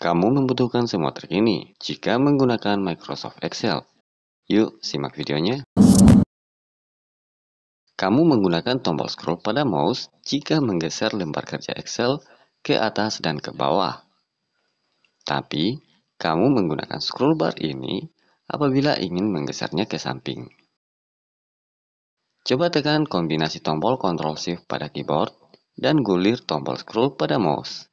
Kamu membutuhkan semua trik ini jika menggunakan Microsoft Excel. Yuk, simak videonya. Kamu menggunakan tombol scroll pada mouse jika menggeser lembar kerja Excel ke atas dan ke bawah. Tapi, kamu menggunakan scroll bar ini apabila ingin menggesernya ke samping. Coba tekan kombinasi tombol Ctrl Shift pada keyboard dan gulir tombol scroll pada mouse.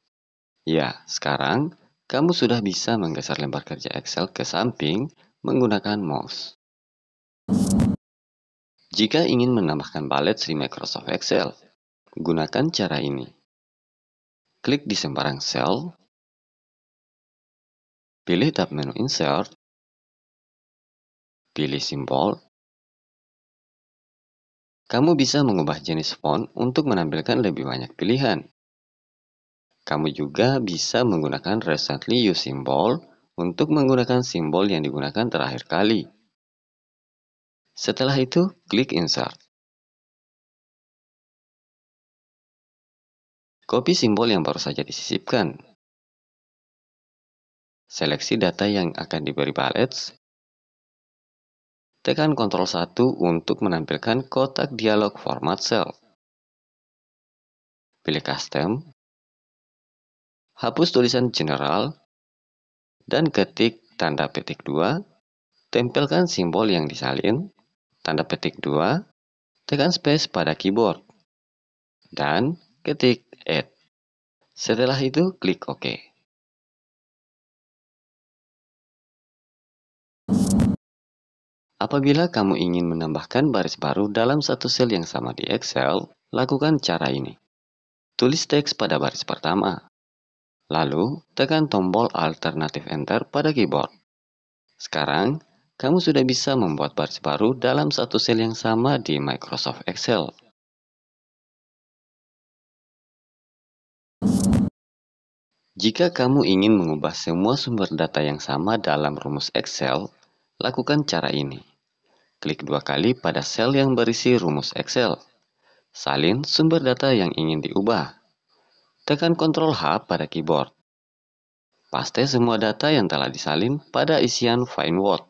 Ya, sekarang kamu sudah bisa menggeser lembar kerja Excel ke samping menggunakan mouse. Jika ingin menambahkan palet di Microsoft Excel, gunakan cara ini. Klik di sembarang sel, pilih tab menu Insert, pilih simbol, kamu bisa mengubah jenis font untuk menampilkan lebih banyak pilihan. Kamu juga bisa menggunakan recently used symbol untuk menggunakan simbol yang digunakan terakhir kali. Setelah itu, klik Insert. Copy simbol yang baru saja disisipkan. Seleksi data yang akan diberi palettes. Tekan Ctrl 1 untuk menampilkan kotak dialog format cell. Pilih Custom hapus tulisan general, dan ketik tanda petik 2, tempelkan simbol yang disalin, tanda petik 2, tekan space pada keyboard, dan ketik add. Setelah itu, klik OK. Apabila kamu ingin menambahkan baris baru dalam satu sel yang sama di Excel, lakukan cara ini. Tulis teks pada baris pertama, Lalu, tekan tombol alternatif Enter pada keyboard. Sekarang, kamu sudah bisa membuat baris baru dalam satu sel yang sama di Microsoft Excel. Jika kamu ingin mengubah semua sumber data yang sama dalam rumus Excel, lakukan cara ini. Klik dua kali pada sel yang berisi rumus Excel. Salin sumber data yang ingin diubah. Tekan Ctrl H pada keyboard. Paste semua data yang telah disalin pada isian Find Word.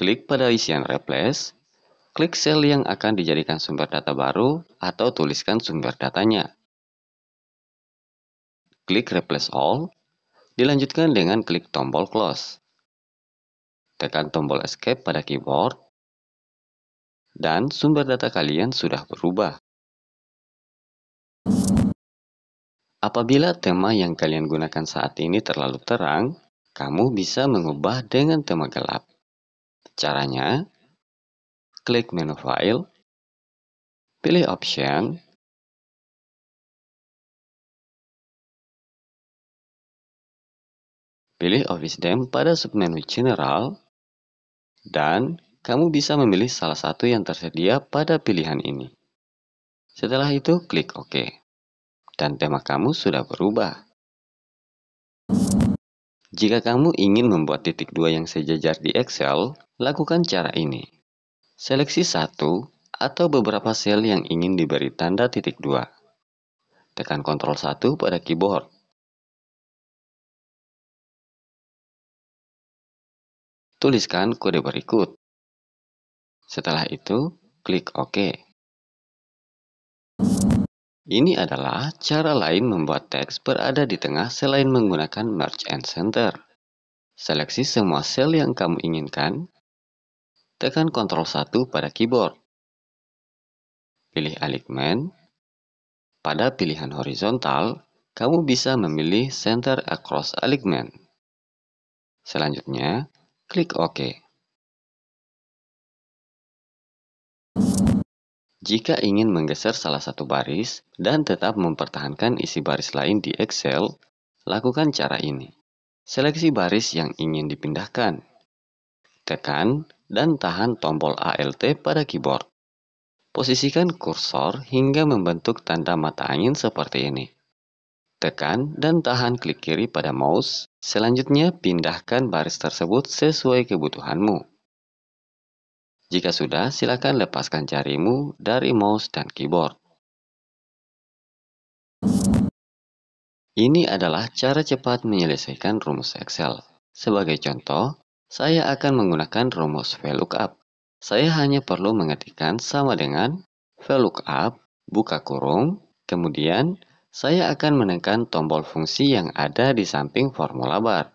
Klik pada isian Replace, klik sel yang akan dijadikan sumber data baru atau tuliskan sumber datanya. Klik Replace All, dilanjutkan dengan klik tombol Close. Tekan tombol Escape pada keyboard, dan sumber data kalian sudah berubah. Apabila tema yang kalian gunakan saat ini terlalu terang, kamu bisa mengubah dengan tema gelap. Caranya, klik menu file, pilih option, pilih Office Dem pada submenu General, dan kamu bisa memilih salah satu yang tersedia pada pilihan ini. Setelah itu, klik OK dan tema kamu sudah berubah. Jika kamu ingin membuat titik dua yang sejajar di Excel, lakukan cara ini. Seleksi satu atau beberapa sel yang ingin diberi tanda titik dua. Tekan Ctrl 1 pada keyboard. Tuliskan kode berikut. Setelah itu, klik OK. Ini adalah cara lain membuat teks berada di tengah selain menggunakan merge and center. Seleksi semua sel yang kamu inginkan, tekan Ctrl 1 pada keyboard. Pilih alignment. Pada pilihan horizontal, kamu bisa memilih Center Across Alignment. Selanjutnya, klik OK. Jika ingin menggeser salah satu baris dan tetap mempertahankan isi baris lain di Excel, lakukan cara ini. Seleksi baris yang ingin dipindahkan. Tekan dan tahan tombol ALT pada keyboard. Posisikan kursor hingga membentuk tanda mata angin seperti ini. Tekan dan tahan klik kiri pada mouse, selanjutnya pindahkan baris tersebut sesuai kebutuhanmu. Jika sudah, silakan lepaskan jarimu dari mouse dan keyboard. Ini adalah cara cepat menyelesaikan rumus Excel. Sebagai contoh, saya akan menggunakan rumus VLOOKUP. Saya hanya perlu mengetikkan sama dengan VLOOKUP, buka kurung, kemudian saya akan menekan tombol fungsi yang ada di samping formula bar.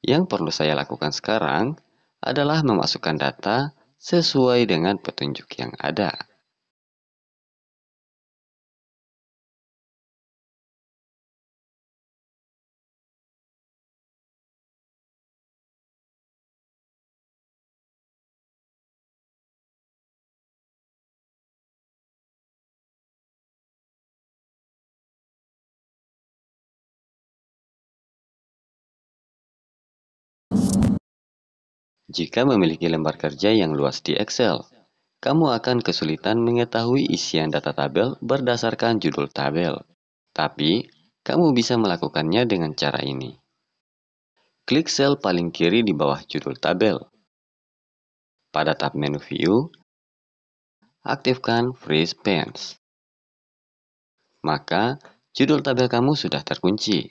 Yang perlu saya lakukan sekarang, adalah memasukkan data sesuai dengan petunjuk yang ada. Jika memiliki lembar kerja yang luas di Excel, kamu akan kesulitan mengetahui isian data tabel berdasarkan judul tabel. Tapi, kamu bisa melakukannya dengan cara ini. Klik sel paling kiri di bawah judul tabel. Pada tab menu View, aktifkan Freeze Pants. Maka, judul tabel kamu sudah terkunci.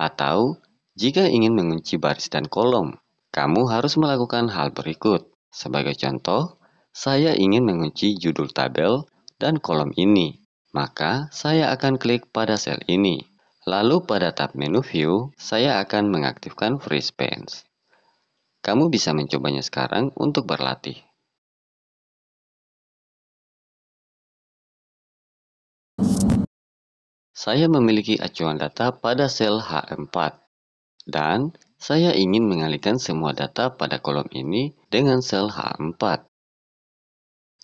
Atau, jika ingin mengunci baris dan kolom, kamu harus melakukan hal berikut. Sebagai contoh, saya ingin mengunci judul tabel dan kolom ini, maka saya akan klik pada sel ini. Lalu pada tab menu view, saya akan mengaktifkan freeze pants. Kamu bisa mencobanya sekarang untuk berlatih. Saya memiliki acuan data pada sel H4. Dan saya ingin mengalihkan semua data pada kolom ini dengan sel H4.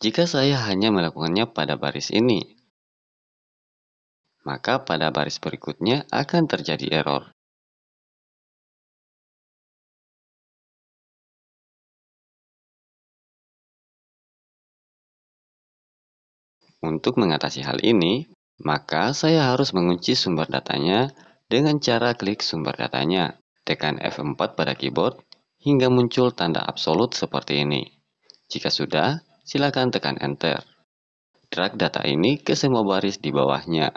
Jika saya hanya melakukannya pada baris ini, maka pada baris berikutnya akan terjadi error. Untuk mengatasi hal ini, maka saya harus mengunci sumber datanya dengan cara klik sumber datanya. Tekan F4 pada keyboard hingga muncul tanda absolut seperti ini. Jika sudah, silakan tekan Enter. Drag data ini ke semua baris di bawahnya.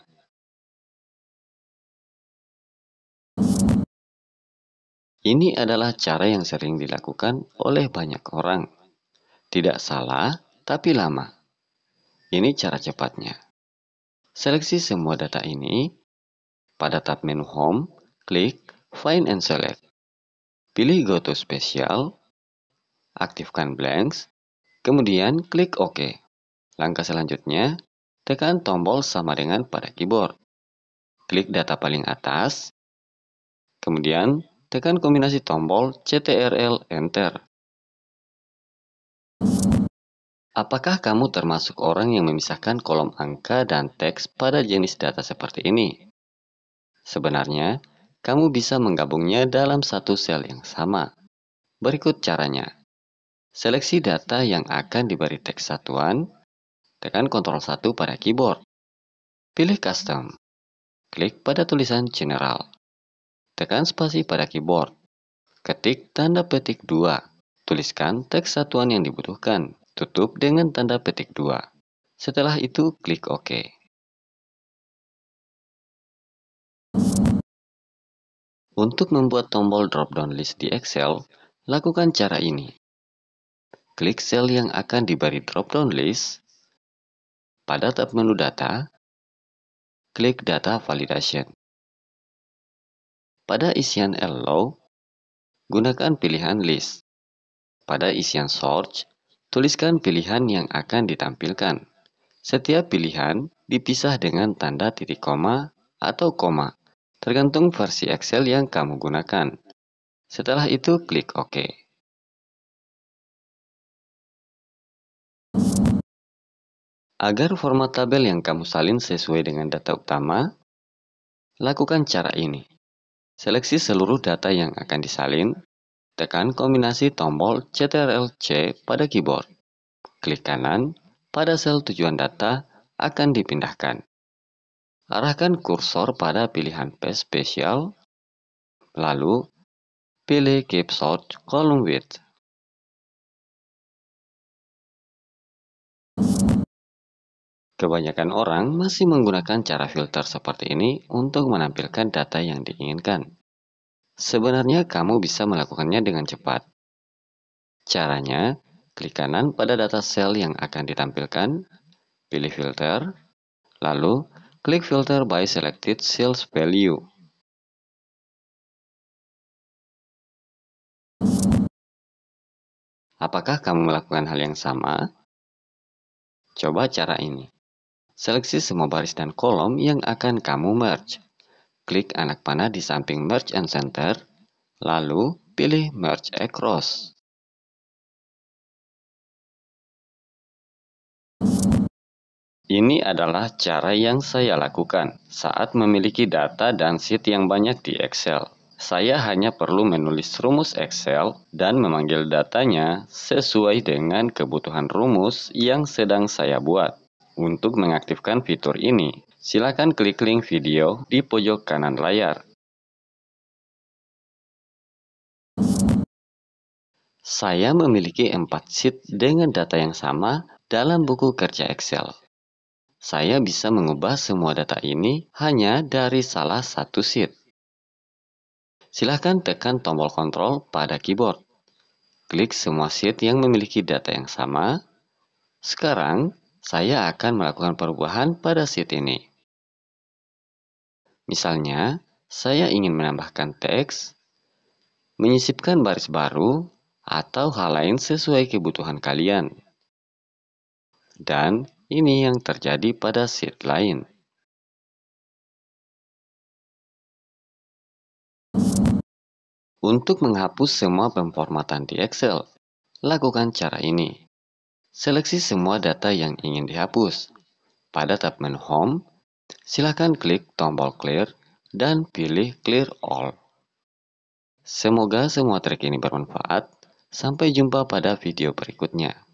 Ini adalah cara yang sering dilakukan oleh banyak orang. Tidak salah, tapi lama. Ini cara cepatnya. Seleksi semua data ini, pada tab menu Home, klik Find and Select. Pilih Go to Special, aktifkan Blanks, kemudian klik OK. Langkah selanjutnya, tekan tombol sama dengan pada keyboard. Klik data paling atas, kemudian tekan kombinasi tombol CTRL Enter. Apakah kamu termasuk orang yang memisahkan kolom angka dan teks pada jenis data seperti ini? Sebenarnya, kamu bisa menggabungnya dalam satu sel yang sama. Berikut caranya. Seleksi data yang akan diberi teks satuan, tekan Ctrl 1 pada keyboard. Pilih Custom. Klik pada tulisan General. Tekan spasi pada keyboard. Ketik tanda petik 2. Tuliskan teks satuan yang dibutuhkan. Tutup dengan tanda petik 2. Setelah itu, klik OK. Untuk membuat tombol drop-down list di Excel, lakukan cara ini. Klik sel yang akan diberi drop-down list, pada tab menu data, klik data validation. Pada isian allow, gunakan pilihan list. Pada isian search, tuliskan pilihan yang akan ditampilkan. Setiap pilihan dipisah dengan tanda titik koma atau koma tergantung versi Excel yang kamu gunakan. Setelah itu, klik OK. Agar format tabel yang kamu salin sesuai dengan data utama, lakukan cara ini. Seleksi seluruh data yang akan disalin, tekan kombinasi tombol CTRL-C pada keyboard. Klik kanan, pada sel tujuan data akan dipindahkan. Arahkan kursor pada pilihan Page Special, lalu pilih Keep Sort Column Width. Kebanyakan orang masih menggunakan cara filter seperti ini untuk menampilkan data yang diinginkan. Sebenarnya kamu bisa melakukannya dengan cepat. Caranya, klik kanan pada data sel yang akan ditampilkan, pilih filter, lalu Klik filter by selected sales value. Apakah kamu melakukan hal yang sama? Coba cara ini. Seleksi semua baris dan kolom yang akan kamu merge. Klik anak panah di samping Merge and Center, lalu pilih Merge Across. Ini adalah cara yang saya lakukan saat memiliki data dan sheet yang banyak di Excel. Saya hanya perlu menulis rumus Excel dan memanggil datanya sesuai dengan kebutuhan rumus yang sedang saya buat. Untuk mengaktifkan fitur ini, silakan klik link video di pojok kanan layar. Saya memiliki empat sheet dengan data yang sama dalam buku kerja Excel saya bisa mengubah semua data ini hanya dari salah satu sheet. Silahkan tekan tombol kontrol pada keyboard. Klik semua sheet yang memiliki data yang sama. Sekarang, saya akan melakukan perubahan pada sheet ini. Misalnya, saya ingin menambahkan teks, menyisipkan baris baru, atau hal lain sesuai kebutuhan kalian. Dan ini yang terjadi pada sit lain. Untuk menghapus semua pemformatan di Excel, lakukan cara ini. Seleksi semua data yang ingin dihapus. Pada tab menu Home, silakan klik tombol Clear dan pilih Clear All. Semoga semua trik ini bermanfaat. Sampai jumpa pada video berikutnya.